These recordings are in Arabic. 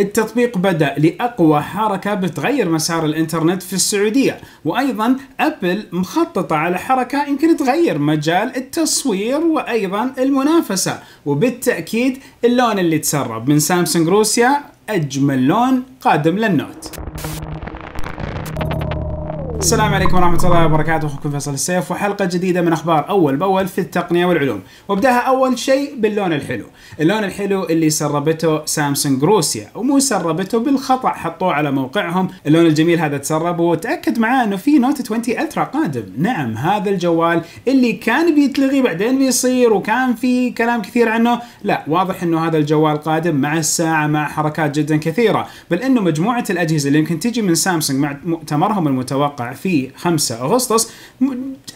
التطبيق بدأ لأقوى حركة بتغير مسار الإنترنت في السعودية وأيضا أبل مخططة على حركة يمكن تغير مجال التصوير وأيضا المنافسة وبالتأكيد اللون اللي تسرب من سامسونج روسيا أجمل لون قادم للنوت السلام عليكم ورحمة الله وبركاته أخوكم فيصل السيف وحلقة جديدة من أخبار أول بأول في التقنية والعلوم وبداها أول شيء باللون الحلو اللون الحلو اللي سربته سامسونج روسيا ومو سربته بالخطأ حطوه على موقعهم اللون الجميل هذا تسرب وتأكد معاه أنه في نوت 20 ألترا قادم نعم هذا الجوال اللي كان بيتلغي بعدين بيصير وكان في كلام كثير عنه لا واضح أنه هذا الجوال قادم مع الساعة مع حركات جدا كثيرة بل أنه مجموعة الأجهزة اللي يمكن تجي من سامسونج مع مؤتمرهم المتوقع في 5 اغسطس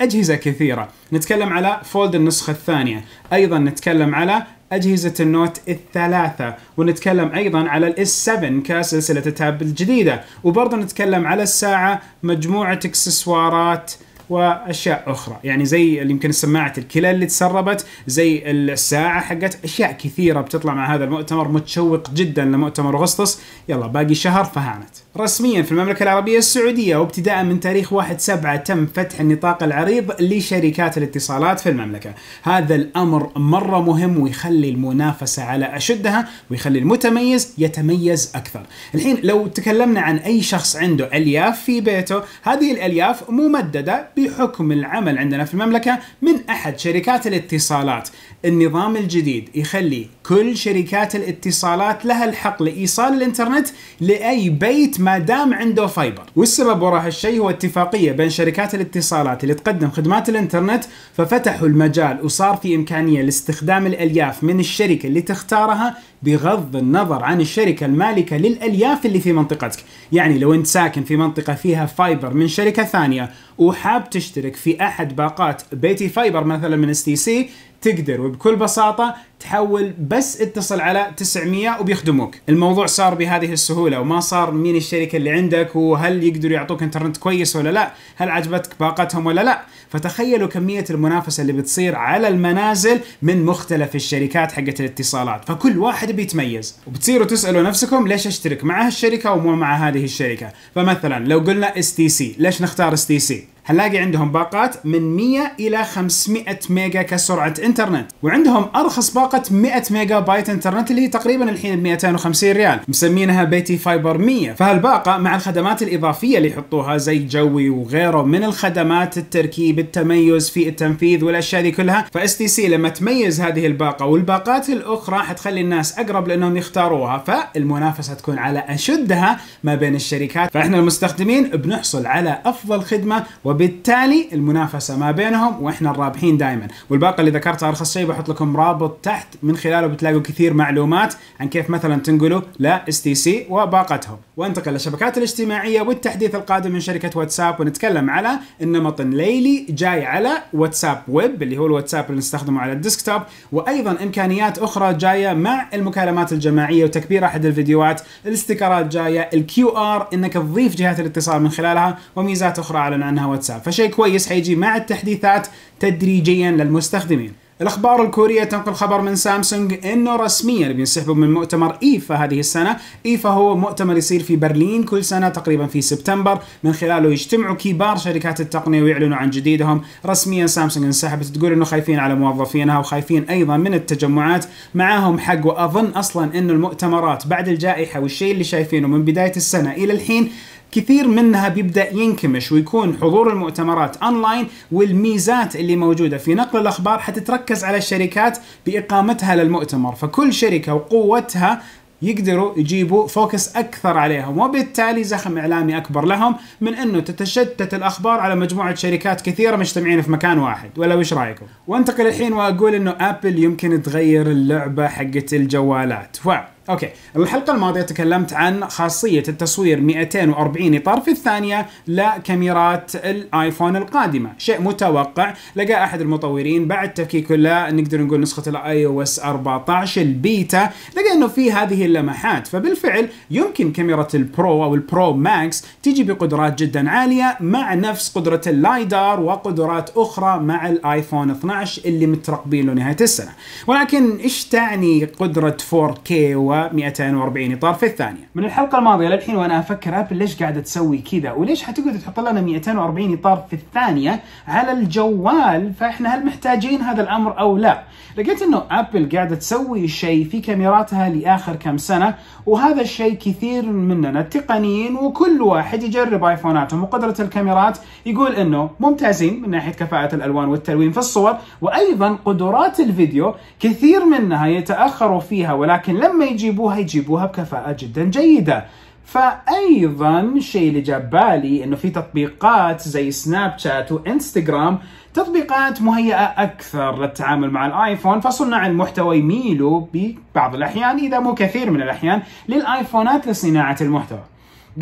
اجهزه كثيره نتكلم على فولد النسخه الثانيه ايضا نتكلم على اجهزه النوت الثلاثه ونتكلم ايضا على الاس 7 كسلسله التاب الجديده وبرضه نتكلم على الساعه مجموعه اكسسوارات واشياء اخرى يعني زي يمكن السماعه الكلى اللي تسربت زي الساعه حقت اشياء كثيره بتطلع مع هذا المؤتمر متشوق جدا لمؤتمر اغسطس يلا باقي شهر فهانت رسميا في المملكه العربيه السعوديه وابتداء من تاريخ 1 7 تم فتح النطاق العريض لشركات الاتصالات في المملكه هذا الامر مره مهم ويخلي المنافسه على اشدها ويخلي المتميز يتميز اكثر الحين لو تكلمنا عن اي شخص عنده الياف في بيته هذه الالياف ممدده بحكم العمل عندنا في المملكة من أحد شركات الاتصالات النظام الجديد يخلي كل شركات الاتصالات لها الحق لإيصال الإنترنت لأي بيت ما دام عنده فايبر والسبب وراء هالشيء هو اتفاقية بين شركات الاتصالات اللي تقدم خدمات الإنترنت ففتحوا المجال وصار في إمكانية لاستخدام الألياف من الشركة اللي تختارها بغض النظر عن الشركة المالكة للألياف اللي في منطقتك يعني لو أنت ساكن في منطقة فيها فايبر من شركة ثانية وحاب تشترك في أحد باقات بيتي فايبر مثلا من اس تي سي تقدر وبكل بساطة تحول بس اتصل على 900 وبيخدموك الموضوع صار بهذه السهولة وما صار مين الشركة اللي عندك وهل يقدروا يعطوك انترنت كويس ولا لا هل عجبتك باقتهم ولا لا فتخيلوا كمية المنافسة اللي بتصير على المنازل من مختلف الشركات حقة الاتصالات فكل واحد بيتميز وبتصيروا تسألوا نفسكم ليش اشترك مع هالشركة ومو مع هذه الشركة فمثلا لو قلنا اس تي سي ليش نختار اس تي سي هنلاقي عندهم باقات من 100 الى 500 ميجا كسرعه انترنت وعندهم ارخص باقه 100 ميجا بايت انترنت اللي هي تقريبا الحين ب 250 ريال مسمينها بيتي فايبر 100 فهالباقه مع الخدمات الاضافيه اللي يحطوها زي جوي وغيره من الخدمات التركيب التميز في التنفيذ والاشياء دي كلها فاس تي سي لما تميز هذه الباقه والباقات الاخرى حتخلي الناس اقرب لانهم يختاروها فالمنافسه تكون على اشدها ما بين الشركات فاحنا المستخدمين بنحصل على افضل خدمه وبالتالي المنافسه ما بينهم واحنا الرابحين دائما والباقه اللي ذكرتها ارخص شيء بحط لكم رابط تحت من خلاله بتلاقوا كثير معلومات عن كيف مثلا تنقلوا لاس تي سي وباقتهم وانتقل للشبكات الاجتماعيه والتحديث القادم من شركه واتساب ونتكلم على النمط الليلي جاي على واتساب ويب اللي هو الواتساب اللي نستخدمه على الديسكتوب وايضا امكانيات اخرى جايه مع المكالمات الجماعيه وتكبير احد الفيديوهات الاستيكرات جايه الكيو ار انك تضيف جهات الاتصال من خلالها وميزات اخرى اعلن عنها واتساب الواتساب فشيء كويس حيجي مع التحديثات تدريجيا للمستخدمين الاخبار الكوريه تنقل خبر من سامسونج انه رسميا بينسحبوا من مؤتمر ايفا هذه السنه، ايفا هو مؤتمر يصير في برلين كل سنه تقريبا في سبتمبر، من خلاله يجتمعوا كبار شركات التقنيه ويعلنوا عن جديدهم، رسميا سامسونج انسحبت تقول انه خايفين على موظفينها وخايفين ايضا من التجمعات، معاهم حق واظن اصلا انه المؤتمرات بعد الجائحه والشيء اللي شايفينه من بدايه السنه الى الحين كثير منها بيبدا ينكمش ويكون حضور المؤتمرات اونلاين والميزات اللي موجوده في نقل الاخبار حتتركز على الشركات باقامتها للمؤتمر فكل شركه وقوتها يقدروا يجيبوا فوكس اكثر عليهم وبالتالي زخم اعلامي اكبر لهم من انه تتشتت الاخبار على مجموعه شركات كثيره مجتمعين في مكان واحد ولا وش رايكم؟ وانتقل الحين واقول انه ابل يمكن تغير اللعبه حقت الجوالات و اوكي الحلقه الماضيه تكلمت عن خاصيه التصوير 240 اطار في الثانيه لكاميرات الايفون القادمه شيء متوقع لقى احد المطورين بعد تفكيك لا نقدر نقول نسخه الاي او اس 14 البيتا لقى انه في هذه اللمحات فبالفعل يمكن كاميرا البرو او البرو ماكس تيجي بقدرات جدا عاليه مع نفس قدره اللايدار وقدرات اخرى مع الايفون 12 اللي مترقبين له نهايه السنه ولكن ايش تعني قدره 4K و و240 اطار في الثانيه من الحلقه الماضيه للحين وانا افكر ابل ليش قاعده تسوي كذا وليش حتقعد تحط لنا 240 اطار في الثانيه على الجوال فاحنا هل محتاجين هذا الامر او لا لقيت انه ابل قاعده تسوي شيء في كاميراتها لاخر كم سنه وهذا الشيء كثير مننا التقنيين وكل واحد يجرب ايفوناتهم وقدره الكاميرات يقول انه ممتازين من ناحيه كفاءه الالوان والتلوين في الصور وايضا قدرات الفيديو كثير منها يتاخروا فيها ولكن لما يجي يجيبوها يجيبوها بكفاءة جدا جيدة فايضا الشيء اللي جاب بالي انه في تطبيقات زي سناب شات وانستغرام تطبيقات مهيئه اكثر للتعامل مع الايفون فصناع المحتوى يميلوا ببعض الاحيان اذا مو كثير من الاحيان للايفونات لصناعه المحتوى.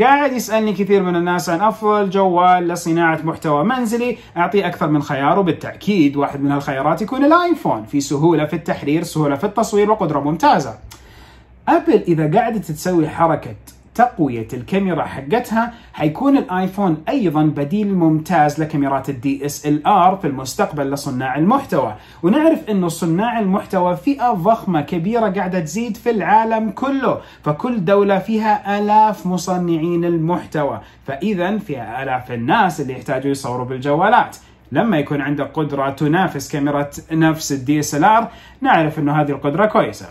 قاعد يسالني كثير من الناس عن افضل جوال لصناعه محتوى منزلي، اعطيه اكثر من خيار وبالتاكيد واحد من هالخيارات يكون الايفون، في سهوله في التحرير، سهوله في التصوير وقدره ممتازه. ابل اذا قعدت تسوي حركه تقوية الكاميرا حقتها حيكون الايفون ايضا بديل ممتاز لكاميرات الدي اس ال ار في المستقبل لصناع المحتوى ونعرف انه صناع المحتوى فئة ضخمة كبيرة قاعدة تزيد في العالم كله فكل دولة فيها الاف مصنعين المحتوى فاذا فيها الاف الناس اللي يحتاجوا يصوروا بالجوالات لما يكون عندك قدرة تنافس كاميرا نفس الدي اس ال ار نعرف انه هذه القدرة كويسة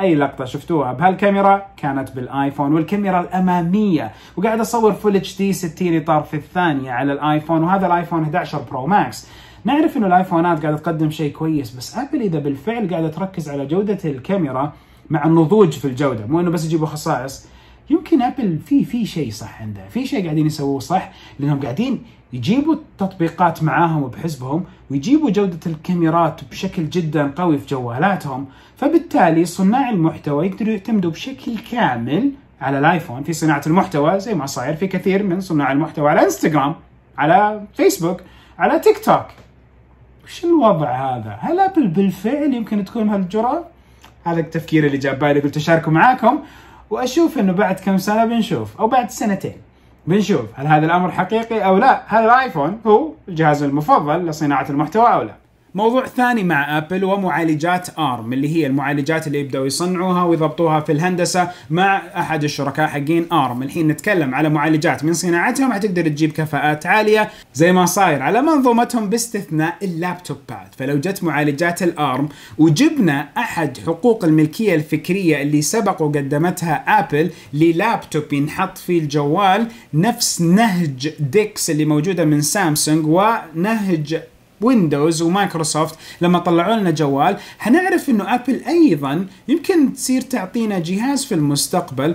اي لقطه شفتوها بهالكاميرا كانت بالايفون والكاميرا الاماميه وقاعد اصور فول اتش دي 60 اطار في الثانيه على الايفون وهذا الايفون 11 برو ماكس نعرف انه الايفونات قاعده تقدم شيء كويس بس ابل اذا بالفعل قاعده تركز على جوده الكاميرا مع النضوج في الجوده مو انه بس يجيبوا خصائص يمكن ابل في في شيء صح عندها في شيء قاعدين يسووه صح لانهم قاعدين يجيبوا التطبيقات معاهم بحزبهم ويجيبوا جودة الكاميرات بشكل جدا قوي في جوالاتهم فبالتالي صناع المحتوى يقدروا يعتمدوا بشكل كامل على الايفون في صناعة المحتوى زي ما صاير في كثير من صناع المحتوى على انستغرام على فيسبوك على تيك توك وش الوضع هذا؟ هل ابل بالفعل يمكن تكون هالجرأة؟ هذا التفكير اللي جاب بالي قلت اشاركه معاكم واشوف انه بعد كم سنه بنشوف او بعد سنتين بنشوف هل هذا الامر حقيقي او لا هل الايفون هو الجهاز المفضل لصناعه المحتوى او لا موضوع ثاني مع ابل ومعالجات ارم اللي هي المعالجات اللي يبداوا يصنعوها ويضبطوها في الهندسه مع احد الشركاء حقين ارم، الحين نتكلم على معالجات من صناعتهم حتقدر تجيب كفاءات عاليه زي ما صاير على منظومتهم باستثناء اللابتوبات، فلو جت معالجات الارم وجبنا احد حقوق الملكيه الفكريه اللي سبق وقدمتها ابل للابتوب ينحط فيه الجوال نفس نهج ديكس اللي موجوده من سامسونج ونهج ويندوز ومايكروسوفت لما طلعوا لنا جوال حنعرف انه ابل ايضا يمكن تصير تعطينا جهاز في المستقبل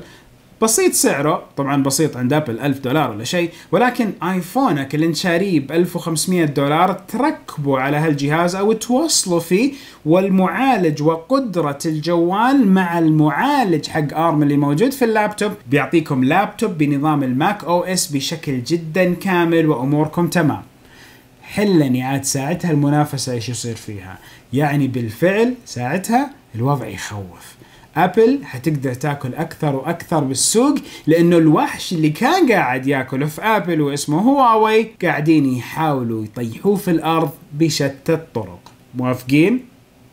بسيط سعره طبعا بسيط عند ابل 1000 دولار ولا شيء ولكن ايفونك اللي انت شاريه ب 1500 دولار تركبه على هالجهاز او توصله فيه والمعالج وقدرة الجوال مع المعالج حق ارم اللي موجود في اللابتوب بيعطيكم لابتوب بنظام الماك او اس بشكل جدا كامل واموركم تمام حلني عاد ساعتها المنافسه ايش يصير فيها يعني بالفعل ساعتها الوضع يخوف ابل حتقدر تاكل اكثر واكثر بالسوق لانه الوحش اللي كان قاعد ياكله في ابل واسمه هواوي قاعدين يحاولوا يطيحوه في الارض بشتى الطرق موافقين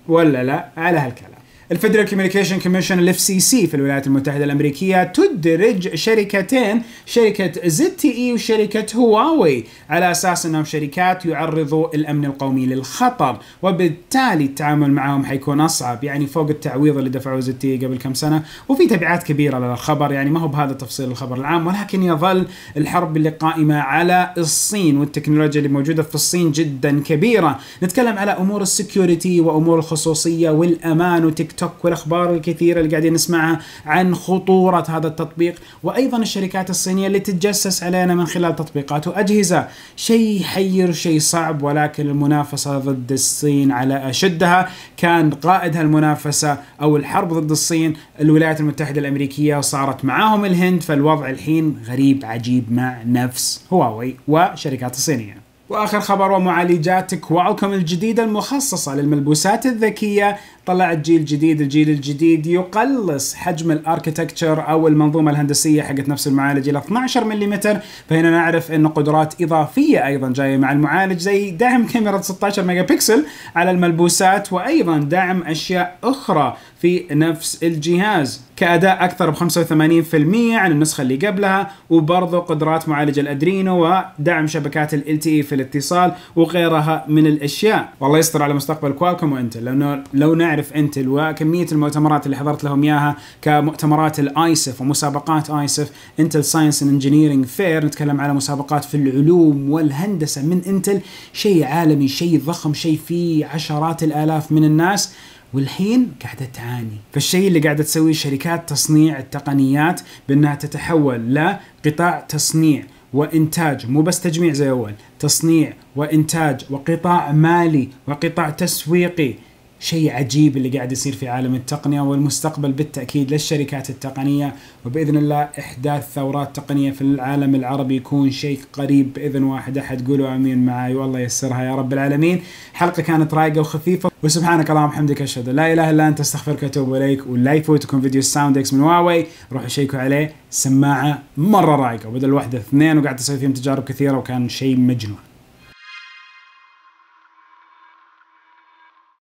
ولا لا على هالكلام الفيدرال كوميونيكيشن كوميشن الاف سي سي في الولايات المتحده الامريكيه تدرج شركتين شركه زد تي اي وشركه هواوي على اساس انهم شركات يعرضوا الامن القومي للخطر وبالتالي التعامل معهم حيكون اصعب يعني فوق التعويض اللي دفعوه زد تي اي قبل كم سنه وفي تبعات كبيره للخبر يعني ما هو بهذا تفصيل الخبر العام ولكن يظل الحرب اللي قائمه على الصين والتكنولوجيا اللي موجوده في الصين جدا كبيره نتكلم على امور السكيورتي وامور الخصوصيه والامان وتيك توك والاخبار الكثيره اللي قاعدين نسمعها عن خطوره هذا التطبيق وايضا الشركات الصينيه اللي تتجسس علينا من خلال تطبيقات واجهزه شيء حير شيء صعب ولكن المنافسه ضد الصين على اشدها كان قائد هالمنافسه او الحرب ضد الصين الولايات المتحده الامريكيه صارت معاهم الهند فالوضع الحين غريب عجيب مع نفس هواوي والشركات الصينيه واخر خبر ومعالجات كوالكوم الجديده المخصصه للملبوسات الذكيه طلعت جيل جديد الجيل الجديد يقلص حجم الاركتكتشر او المنظومه الهندسيه حقت نفس المعالج الى 12 ملم فهنا نعرف ان قدرات اضافيه ايضا جايه مع المعالج زي دعم كاميرا 16 ميجا بكسل على الملبوسات وايضا دعم اشياء اخرى في نفس الجهاز كأداء أكثر ب 85% عن النسخة اللي قبلها وبرضه قدرات معالج الأدرينو ودعم شبكات ال تي e في الاتصال وغيرها من الأشياء والله يستر على مستقبل كوالكوم وإنتل لأنه لو نعرف تعرف انتل وكميه المؤتمرات اللي حضرت لهم اياها كمؤتمرات الايسف ومسابقات ايسف انتل ساينس اند انجينيرنج فير نتكلم على مسابقات في العلوم والهندسه من انتل شيء عالمي شيء ضخم شيء فيه عشرات الالاف من الناس والحين قاعدة تعاني فالشيء اللي قاعدة تسويه شركات تصنيع التقنيات بأنها تتحول لقطاع تصنيع وإنتاج مو بس تجميع زي أول تصنيع وإنتاج وقطاع مالي وقطاع تسويقي شيء عجيب اللي قاعد يصير في عالم التقنية والمستقبل بالتأكيد للشركات التقنية وبإذن الله إحداث ثورات تقنية في العالم العربي يكون شيء قريب بإذن واحد أحد قولوا آمين معاي والله يسرها يا رب العالمين حلقة كانت رايقة وخفيفة وسبحانك اللهم وبحمدك أشهد لا إله إلا أنت أستغفرك وأتوب إليك ولا يفوتكم فيديو الساوند إكس من هواوي روحوا شيكوا عليه سماعة مرة رايقة وبدل واحدة اثنين وقاعد أسوي فيهم تجارب كثيرة وكان شيء مجنون